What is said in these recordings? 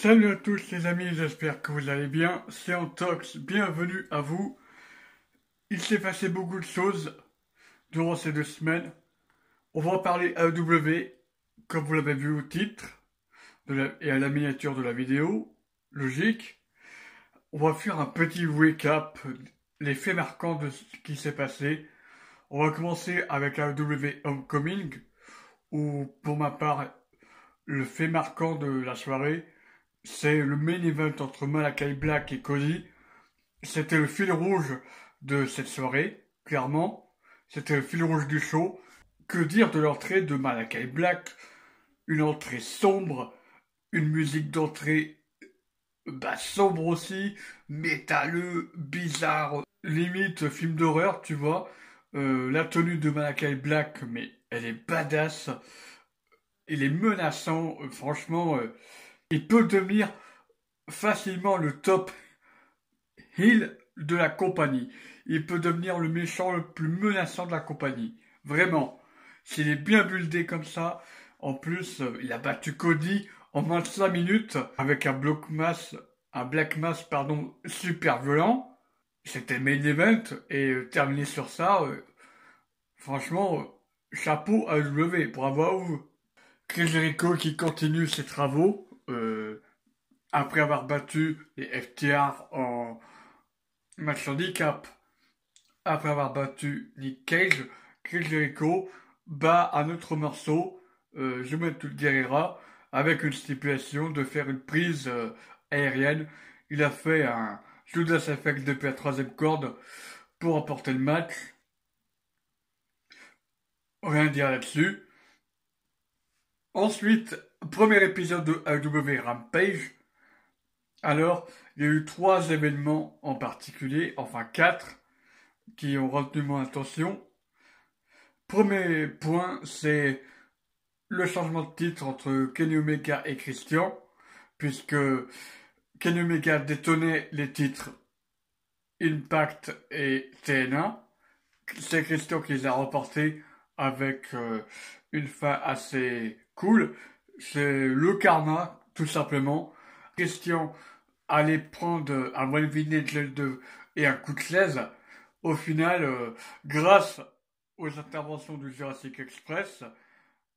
Salut à tous les amis, j'espère que vous allez bien. C'est Antox, bienvenue à vous. Il s'est passé beaucoup de choses durant ces deux semaines. On va parler AEW, comme vous l'avez vu au titre et à la miniature de la vidéo, logique. On va faire un petit recap, les faits marquants de ce qui s'est passé. On va commencer avec AEW Homecoming, où pour ma part, le fait marquant de la soirée, c'est le main event entre Malakai Black et Cody. C'était le fil rouge de cette soirée, clairement. C'était le fil rouge du show. Que dire de l'entrée de Malakai Black Une entrée sombre, une musique d'entrée bah, sombre aussi, métalleux, bizarre, limite film d'horreur, tu vois. Euh, la tenue de Malakai Black, mais elle est badass. Il est menaçant, euh, franchement. Euh, il peut devenir facilement le top heel de la compagnie. Il peut devenir le méchant le plus menaçant de la compagnie. Vraiment. S'il est bien buildé comme ça, en plus, euh, il a battu Cody en 25 minutes avec un bloc mass, un black mass, pardon, super violent. C'était main event et euh, terminé sur ça, euh, franchement, chapeau à lever, bravo à vous. Chris Jericho qui continue ses travaux euh, après avoir battu les FTR en match handicap, après avoir battu Nick Cage, Chris Jericho bat un autre morceau, euh, le Guerrera, avec une stipulation de faire une prise euh, aérienne. Il a fait un Judas Effect depuis la troisième corde pour apporter le match. Rien à dire là-dessus. Ensuite, premier épisode de AW Rampage. Alors, il y a eu trois événements en particulier, enfin quatre, qui ont retenu mon attention. Premier point, c'est le changement de titre entre Kenny Omega et Christian, puisque Kenny Omega détenait les titres Impact et TNA. C'est Christian qui les a remportés avec euh, une fin assez cool, c'est le karma, tout simplement. Christian allait prendre un one de 2 et un coup de chaise. Au final, euh, grâce aux interventions du Jurassic Express,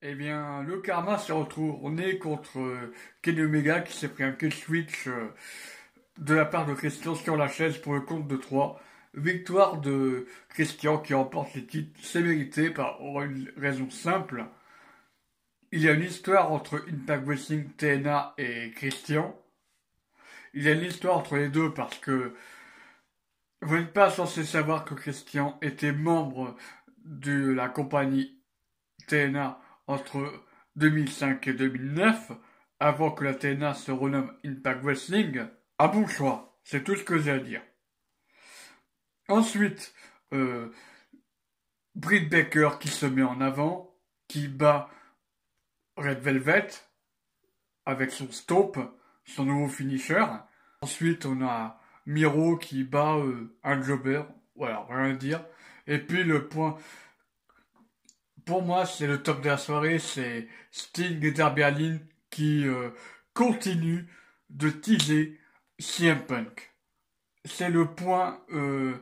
eh bien, le karma se retrouve. On est contre euh, Kenny Omega qui s'est pris un kill switch euh, de la part de Christian sur la chaise pour le compte de 3. Victoire de Christian qui remporte les titres, c'est mérité par une raison simple. Il y a une histoire entre Impact Wrestling, TNA et Christian. Il y a une histoire entre les deux parce que vous n'êtes pas censé savoir que Christian était membre de la compagnie TNA entre 2005 et 2009 avant que la TNA se renomme Impact Wrestling. À bon choix, c'est tout ce que j'ai à dire. Ensuite, euh, Britt Baker qui se met en avant, qui bat Red Velvet avec son stop, son nouveau finisher. Ensuite, on a Miro qui bat euh, un Voilà, rien à dire. Et puis le point, pour moi, c'est le top de la soirée, c'est Sting et Darby Allin qui euh, continue de teaser CM Punk. C'est le point euh,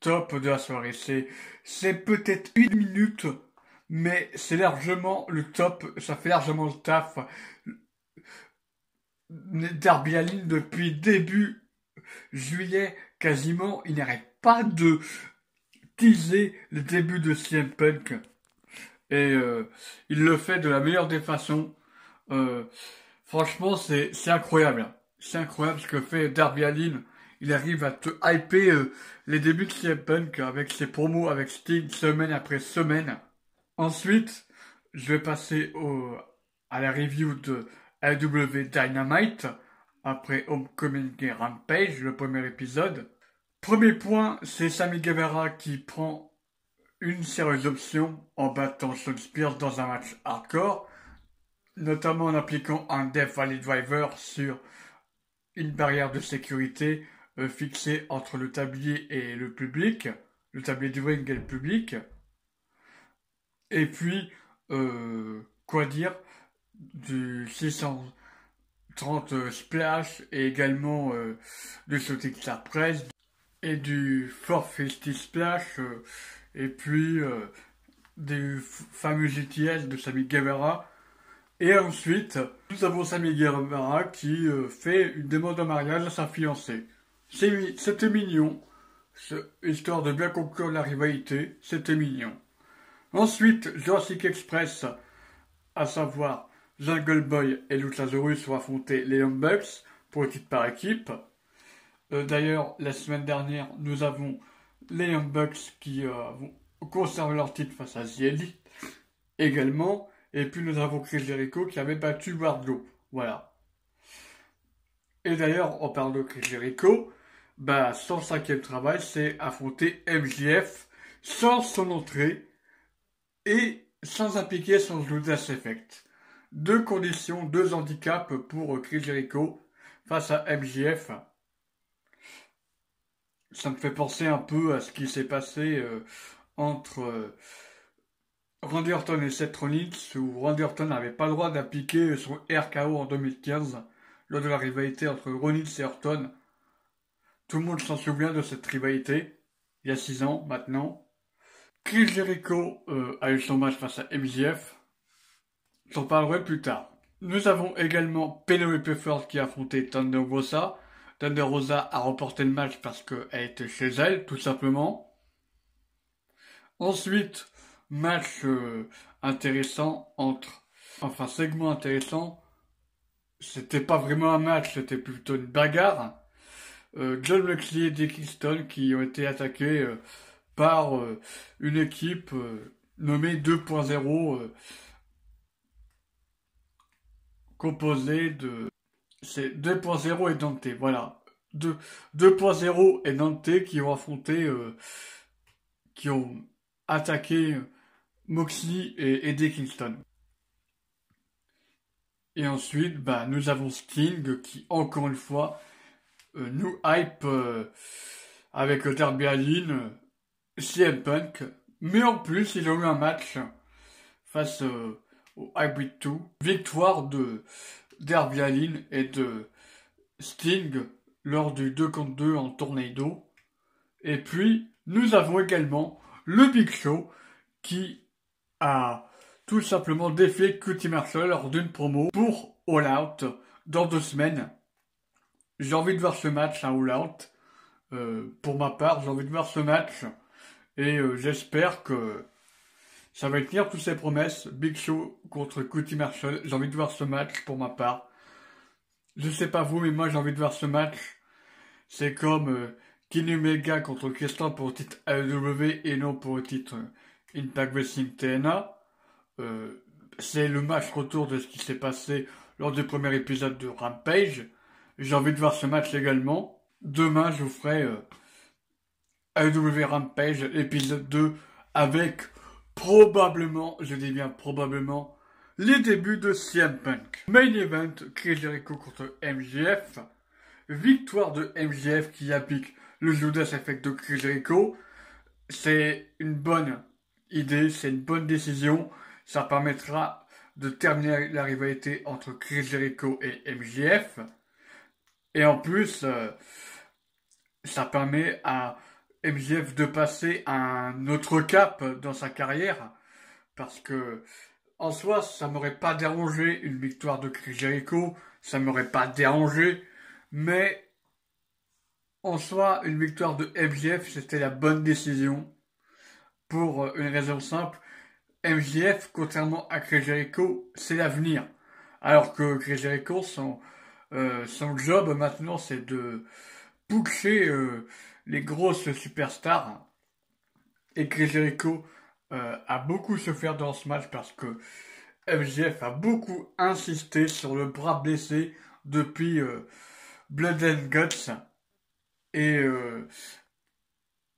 top de la soirée. C'est, c'est peut-être une minute mais c'est largement le top, ça fait largement le taf. Darby Allin, depuis début juillet, quasiment, il n'arrête pas de teaser le début de CM Punk. Et euh, il le fait de la meilleure des façons. Euh, franchement, c'est incroyable. Hein. C'est incroyable ce que fait Darby Allin. Il arrive à te hyper euh, les débuts de CM Punk avec ses promos, avec Sting, semaine après semaine. Ensuite, je vais passer à la review de AW Dynamite après Homecoming et Rampage, le premier épisode. Premier point, c'est Sammy Guevara qui prend une sérieuse option en battant Sean Spears dans un match hardcore, notamment en appliquant un Death Valley Driver sur une barrière de sécurité euh, fixée entre le tablier et le public, le tablier du ring et le public. Et puis, euh, quoi dire du 630 euh, Splash et également du euh, de Star Press et du Fort Festi Splash euh, et puis du fameux GTS de Sami Guevara. Et ensuite, nous avons Sami Guevara qui fait une demande en mariage à sa fiancée. C'était mignon, histoire de bien conclure la rivalité, c'était mignon. Ensuite, Jurassic Express, à savoir Jungle Boy et Luchasaurus vont affronter les Bucks pour équipe titre par équipe. Euh, d'ailleurs, la semaine dernière, nous avons les Bucks qui euh, vont leur titre face à Zieli également. Et puis nous avons Chris Jericho qui avait battu Wardlow. Voilà. Et d'ailleurs, on parle de Chris Jericho, bah, son cinquième travail, c'est affronter MJF sans son entrée et sans appliquer son Judas Effect. Deux conditions, deux handicaps pour Chris Jericho face à MJF. Ça me fait penser un peu à ce qui s'est passé euh, entre euh, Randy Orton et Seth Rollins, où Randy Orton n'avait pas le droit d'appliquer son RKO en 2015 lors de la rivalité entre Rollins et Orton. Tout le monde s'en souvient de cette rivalité, il y a 6 ans maintenant. Chris Jericho euh, a eu son match face à MZF. J'en parlerai plus tard. Nous avons également Penelope Ford qui a affronté Thunder Rosa. Thunder Rosa a remporté le match parce qu'elle était chez elle, tout simplement. Ensuite, match euh, intéressant entre... Enfin, segment intéressant. C'était pas vraiment un match, c'était plutôt une bagarre. Euh, John Luckley et Dickinson qui ont été attaqués par euh, une équipe euh, nommée 2.0 euh, composée de... C'est 2.0 et Dante, voilà. 2.0 et Dante qui ont affronté, qui ont attaqué Moxie et Eddie Kingston. Et ensuite, bah, nous avons Sting qui, encore une fois, nous hype avec Derby Allin CM Punk. Mais en plus, il a eu un match face euh, au Hybrid 2. Victoire de Derby et de Sting lors du 2 contre 2 en tornado. Et puis, nous avons également le Big Show qui a tout simplement défait Cutie Marshall lors d'une promo pour All Out dans deux semaines. J'ai envie de voir ce match à hein, All Out. Euh, pour ma part, j'ai envie de voir ce match et euh, j'espère que ça va tenir toutes ses promesses. Big Show contre Cody Marshall. J'ai envie de voir ce match pour ma part. Je sais pas vous, mais moi j'ai envie de voir ce match. C'est comme euh, Kenny contre Christian pour le titre AEW et non pour le titre euh, Impact Wrestling TNA. Euh, c'est le match retour de ce qui s'est passé lors du premier épisode de Rampage. J'ai envie de voir ce match également. Demain, je vous ferai AW Rampage, épisode 2, avec probablement, je dis bien probablement, les débuts de CM Punk. Main event, Chris Jericho contre MGF. Victoire de MGF qui applique le Judas Effect de Chris Jericho. C'est une bonne idée, c'est une bonne décision. Ça permettra de terminer la rivalité entre Chris Jericho et MGF. Et en plus, euh, ça permet à Mjf de passer un autre cap dans sa carrière, parce que en soi, ça m'aurait pas dérangé une victoire de Chris Jericho, ça m'aurait pas dérangé, mais en soi, une victoire de MJF, c'était la bonne décision pour euh, une raison simple. MJF, contrairement à Chris Jericho, c'est l'avenir. Alors que Chris Jericho, son, euh, son job maintenant, c'est de pousser euh, les grosses superstars. Et que Jericho euh, a beaucoup souffert dans ce match parce que MJF a beaucoup insisté sur le bras blessé depuis euh, Blood and Guts. Et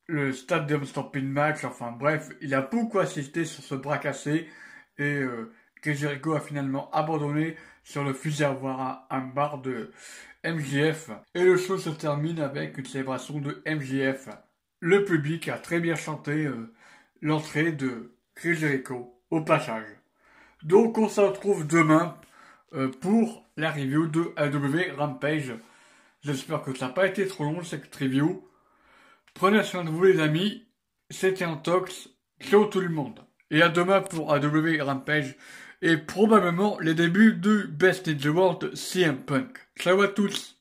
le Stadium Stampede Match, enfin bref, il a beaucoup insisté sur ce bras cassé et que Jericho a finalement abandonné sur le fusil à voir un bar de MJF. Et le show se termine avec une célébration de MJF. Le public a très bien chanté euh, l'entrée de Chris Jericho au passage. Donc on se retrouve demain euh, pour la review de AW Rampage. J'espère que ça n'a pas été trop long cette review. Prenez soin de vous les amis. C'était un tox. Ciao tout le monde. Et à demain pour AW Rampage et probablement les débuts du Best in the World CM Punk. Ciao à tous